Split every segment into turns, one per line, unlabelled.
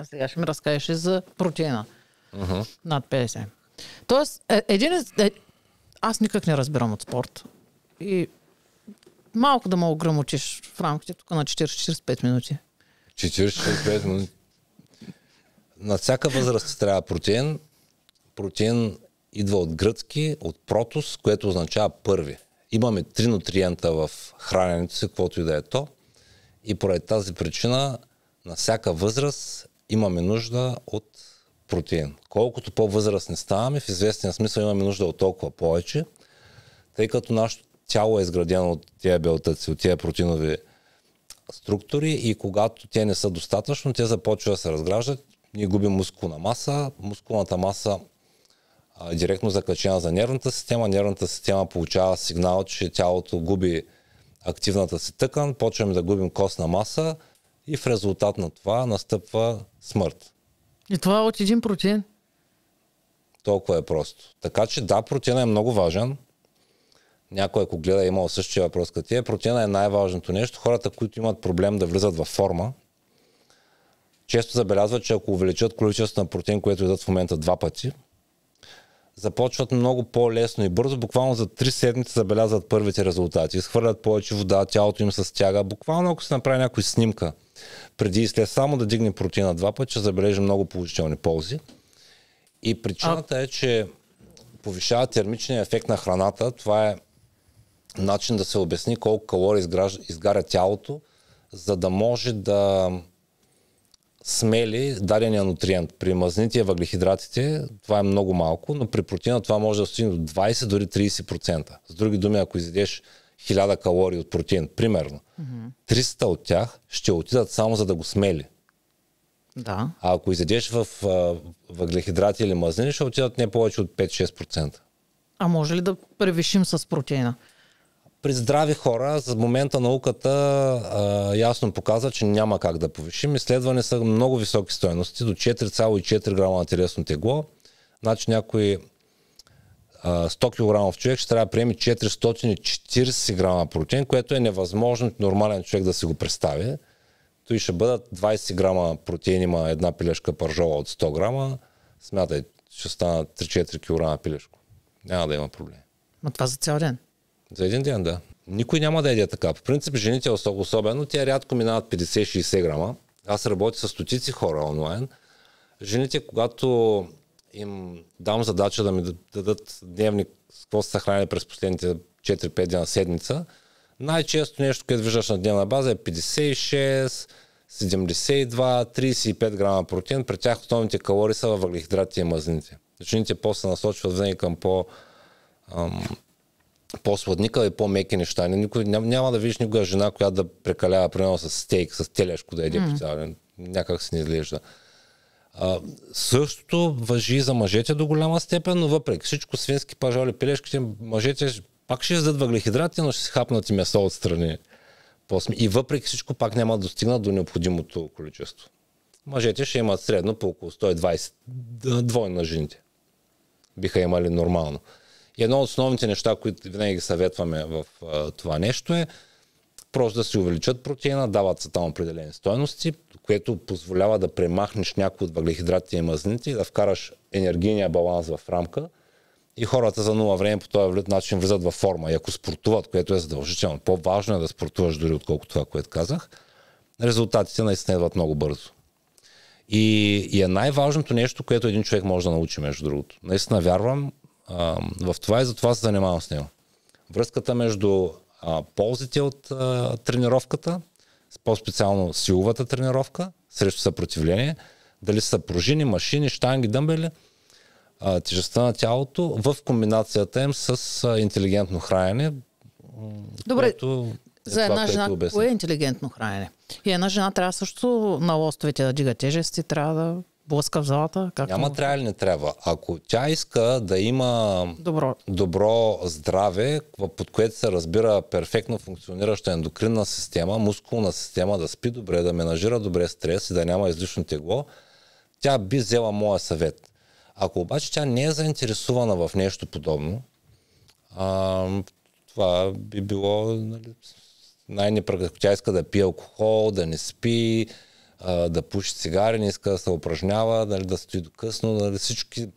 а сега ще ми разкажеш и за протеина. Uh-huh. Над 50. Тоест, е, един е, аз никак не разбирам от спорт. И малко да ме ограмотиш в рамките тук на 40-45 минути.
45 минути. На всяка възраст трябва протеин. Протеин идва от гръцки, от протос, което означава първи. Имаме три нутриента в храненето си, каквото и да е то. И поради тази причина на всяка възраст имаме нужда от протеин. Колкото по-възрастни ставаме, в известния смисъл имаме нужда от толкова повече, тъй като нашето тяло е изградено от тия белтъци, от тия протеинови структури и когато те не са достатъчно, те започват да се разграждат. Ние губим мускулна маса. Мускулната маса е директно закачена за нервната система. Нервната система получава сигнал, че тялото губи активната си тъкан, почваме да губим костна маса – и в резултат на това настъпва смърт.
И това е от 1%?
Толкова е просто. Така че да, протеинът е много важен. Някой, ако гледа, е имал същия въпрос като тия. Е, протеинът е най-важното нещо. Хората, които имат проблем да влизат във форма, често забелязват, че ако увеличат количеството на протеин, което идат в момента два пъти, започват много по-лесно и бързо. Буквално за 3 седмици забелязват първите резултати. Изхвърлят повече вода, тялото им се стяга. Буквално ако се направи някой снимка – преди и след само да дигне протеина два пъти, ще забележи много положителни ползи. И причината а... е, че повишава термичния ефект на храната. Това е начин да се обясни колко калории изгаря, изгаря тялото, за да може да смели дадения нутриент. При мазните и въглехидратите това е много малко, но при протеина това може да достигне до 20 дори 30%. С други думи, ако изядеш 1000 калории от протеин, примерно, mm-hmm. 300 от тях ще отидат само за да го смели. Да. А ако изядеш в въглехидрати или мазнини, ще отидат не повече от 5-6%.
А може ли да превишим с протеина? При здрави хора, за момента
науката а, ясно показва, че няма как да повишим. Изследване са много високи стоености, до 4,4 грама на телесно тегло. Значи някои 100 кг човек ще трябва да приеме 440 грама протеин, което е невъзможно нормален човек да си го представи. Той ще бъдат 20 грама протеин, има една пилешка пържола от 100 грама. Смятай, ще стана 3-4 кг пилешко. Няма да има проблем.
Ма това за цял ден?
За един ден, да. Никой няма да яде така. По принцип, жените особено, тя рядко минават 50-60 грама. Аз работя с стотици хора онлайн. Жените, когато им дам задача да ми дадат дневник с какво са хранили през последните 4-5 дена седмица, най-често нещо, което виждаш на дневна база е 56, 72, 35 грама протеин. При тях основните калории са във въглехидратите и мазнините. Жените после насочват винаги към по, ам, по-сладника и по-меки неща. Никой, няма, няма да видиш никога жена, която да прекалява, примерно, с стейк, с телешко да еде mm. по цял ден. Някак се не изглежда. А, същото въжи за мъжете до голяма степен, но въпреки всичко свински пажали, пилешките, мъжете пак ще издадат въглехидрати, но ще се хапнат и месо отстрани. И въпреки всичко пак няма да достигнат до необходимото количество. Мъжете ще имат средно по около 120, двойно на жените. Биха имали нормално. И едно от основните неща, които винаги съветваме в това нещо е, просто да се увеличат протеина, дават се там определени стоености, което позволява да премахнеш някои от въглехидратите и мазнините и да вкараш енергийния баланс в рамка и хората за нула време по този начин влизат във форма. И ако спортуват, което е задължително, по-важно е да спортуваш дори отколкото това, което казах, резултатите наистина идват много бързо. И, и е най-важното нещо, което един човек може да научи, между другото. Наистина вярвам а, в това и затова се занимавам с него. Връзката между а, ползите от а, тренировката, по-специално силовата тренировка срещу съпротивление, дали са пружини, машини, штанги, дъмбели, а, тежестта на тялото в комбинацията им с а, интелигентно хранене.
Добре, което е за една това, жена, кое е интелигентно хранене? И една жена трябва също на лостовете да дига тежести, трябва да блъска в залата? Както... Няма
трябва или не трябва. Ако тя иска да има добро, добро здраве, под което се разбира перфектно функционираща ендокринна система, мускулна система, да спи добре, да менажира добре стрес и да няма излишно тегло, тя би взела моя съвет. Ако обаче тя не е заинтересувана в нещо подобно, а, това би било нали, най-непрактично. Тя иска да пие алкохол, да не спи, а, да пуши цигари, не иска да се упражнява, нали, да стои до късно, нали, всички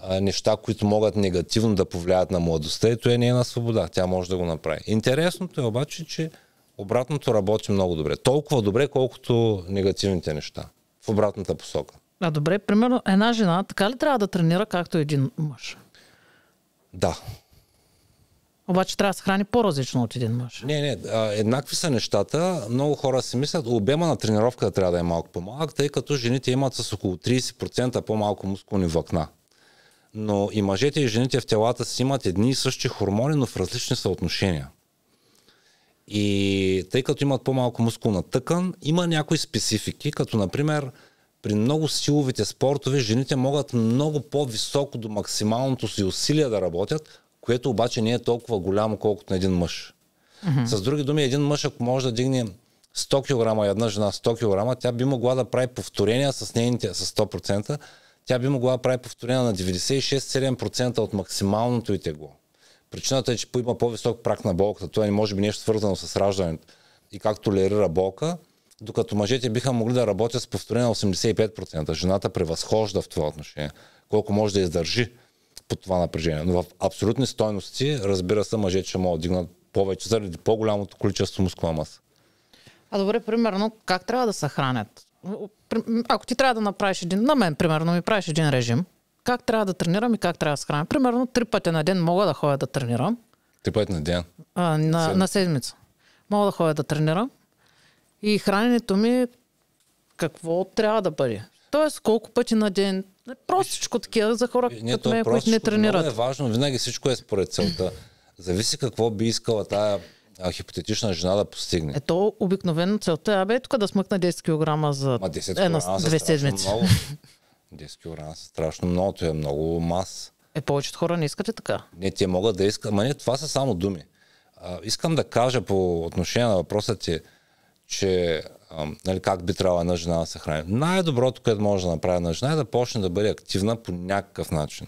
а, неща, които могат негативно да повлияят на младостта и то е на свобода. Тя може да го направи. Интересното е обаче, че обратното работи много добре. Толкова добре, колкото негативните неща. В обратната
посока. А добре, примерно една жена така ли трябва да тренира както един мъж? Да. Обаче трябва да се храни по-различно от един мъж.
Не, не, еднакви са нещата. Много хора си мислят, обема на тренировката трябва да е малко по-малък, тъй като жените имат с около 30% по-малко мускулни влакна. Но и мъжете и жените в телата си имат едни и същи хормони, но в различни съотношения. И тъй като имат по-малко мускулна тъкан, има някои специфики, като например при много силовите спортове жените могат много по-високо до максималното си усилие да работят, което обаче не е толкова голямо, колкото на един мъж. Mm-hmm. С други думи, един мъж, ако може да дигне 100 кг, една жена 100 кг, тя би могла да прави повторения с нейните с 100%, тя би могла да прави повторения на 96-7% от максималното и тегло. Причината е, че има по-висок прак на болката. Това е може би нещо свързано с раждането и как толерира болка, докато мъжете биха могли да работят с повторение на 85%. Жената превъзхожда в това отношение. Колко може да издържи по това напрежение. Но в абсолютни стойности, разбира се, мъжете ще могат да дигнат повече заради по-голямото количество мускулна
маса. А добре, примерно, как трябва да се хранят? Ако ти трябва да направиш един, на мен, примерно, ми правиш един режим, как трябва да тренирам и как трябва да се храня? Примерно, три пъти на ден мога да ходя да тренирам. Три пъти на ден? А, на, Седмица. на седмица. Мога да ходя да тренирам. И храненето ми какво трябва да бъде? Тоест, колко пъти на ден, Простичко такива за хора е, не, като мен, които не тренират. Не е важно,
винаги всичко е според целта. Зависи какво би искала тая а, хипотетична жена да постигне.
Ето обикновено целта е, абе, тук да смъкна 10 кг за Ма 10 една, са две седмици. Много.
10 кг са страшно много, това е много мас.
Е, повечето хора не искат и
така. Не, те могат да искат, ама не, това са само думи. А, искам да кажа по отношение на въпроса ти, че нали, как би трябвало една жена да се храни. Най-доброто, което може да направи една жена е да почне да бъде активна по някакъв начин.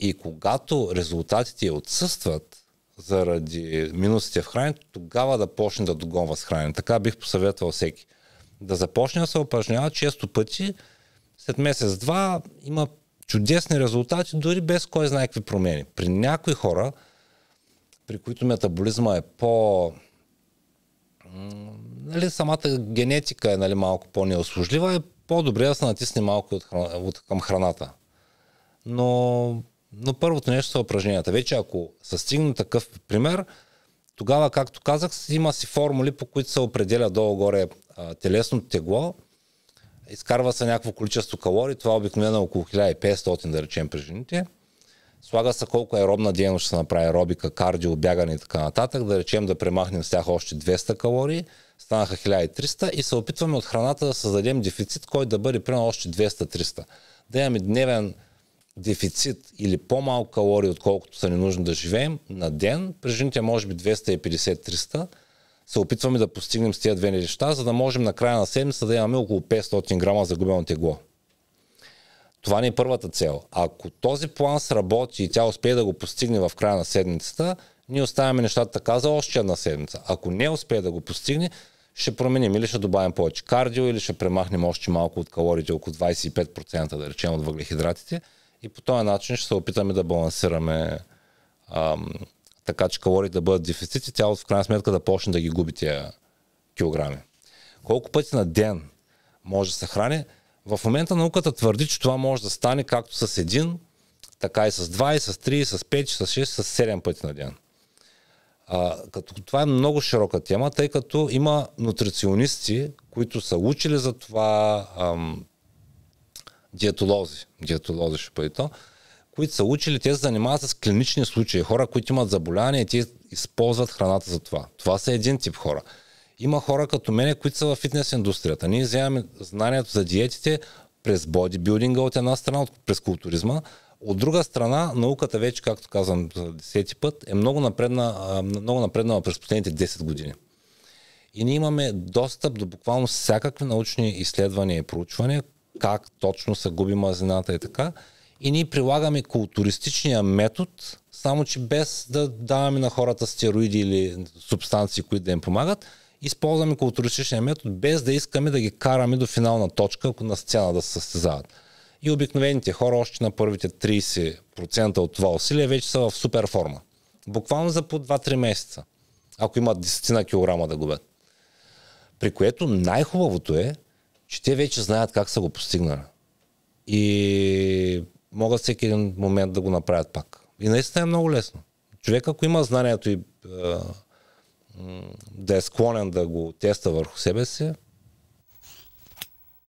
И когато резултатите отсъстват заради минусите в храненето, тогава да почне да догонва с хранене. Така бих посъветвал всеки. Да започне да се упражнява често пъти, след месец-два има чудесни резултати, дори без кой знае какви промени. При някои хора, при които метаболизма е по нали, самата генетика е нали, малко по-неослужлива, е по-добре да се натисне малко от храна, от, към храната. Но, но първото нещо са упражненията. Вече ако се стигне такъв пример, тогава, както казах, има си формули, по които се определя долу-горе а, телесното тегло. Изкарва се някакво количество калории, това обикновено е около 1500, да речем, при жените – Слага се колко аеробна дейност ще направи аеробика, кардио, бягане и така нататък. Да речем да премахнем с тях още 200 калории, станаха 1300 и се опитваме от храната да създадем дефицит, който да бъде примерно още 200-300. Да имаме дневен дефицит или по-малко калории, отколкото са ни нужни да живеем на ден, при жените може би 250-300, се опитваме да постигнем с тези две неща, за да можем на края на седмица да имаме около 500 грама загубено тегло. Това ни е първата цел. Ако този план сработи и тя успее да го постигне в края на седмицата, ние оставяме нещата така за още една седмица. Ако не успее да го постигне, ще променим или ще добавим повече кардио, или ще премахнем още малко от калориите, около 25% да речем от въглехидратите. И по този начин ще се опитаме да балансираме ам, така, че калориите да бъдат дефицит и тялото в крайна сметка да почне да ги губи тия килограми. Колко пъти на ден може да се храни? В момента науката твърди, че това може да стане както с един, така и с 2, и с 3, с 5, с 6, с 7 пъти на ден. А, като това е много широка тема, тъй като има нутриционисти, които са учили за това, ам, диетолози, диетолози ще бъде то, които са учили, те се занимават с клинични случаи, хора, които имат заболяване и те използват храната за това. Това са един тип хора. Има хора като мене, които са в фитнес индустрията. Ние вземаме знанието за диетите през бодибилдинга от една страна, през културизма. От друга страна, науката вече, както казвам за десети път, е много напреднала много напредна през последните 10 години. И ние имаме достъп до буквално всякакви научни изследвания и проучвания, как точно се губи мазината и така. И ние прилагаме културистичния метод, само че без да даваме на хората стероиди или субстанции, които да им помагат, използваме културистичния метод, без да искаме да ги караме до финална точка, ако на сцена да се състезават. И обикновените хора още на първите 30% от това усилие вече са в супер форма. Буквално за по 2-3 месеца, ако имат 10 кг да губят. При което най-хубавото е, че те вече знаят как са го постигнали. И могат всеки един момент да го направят пак. И наистина е много лесно. Човек, ако има знанието и да е склонен да го теста върху себе си,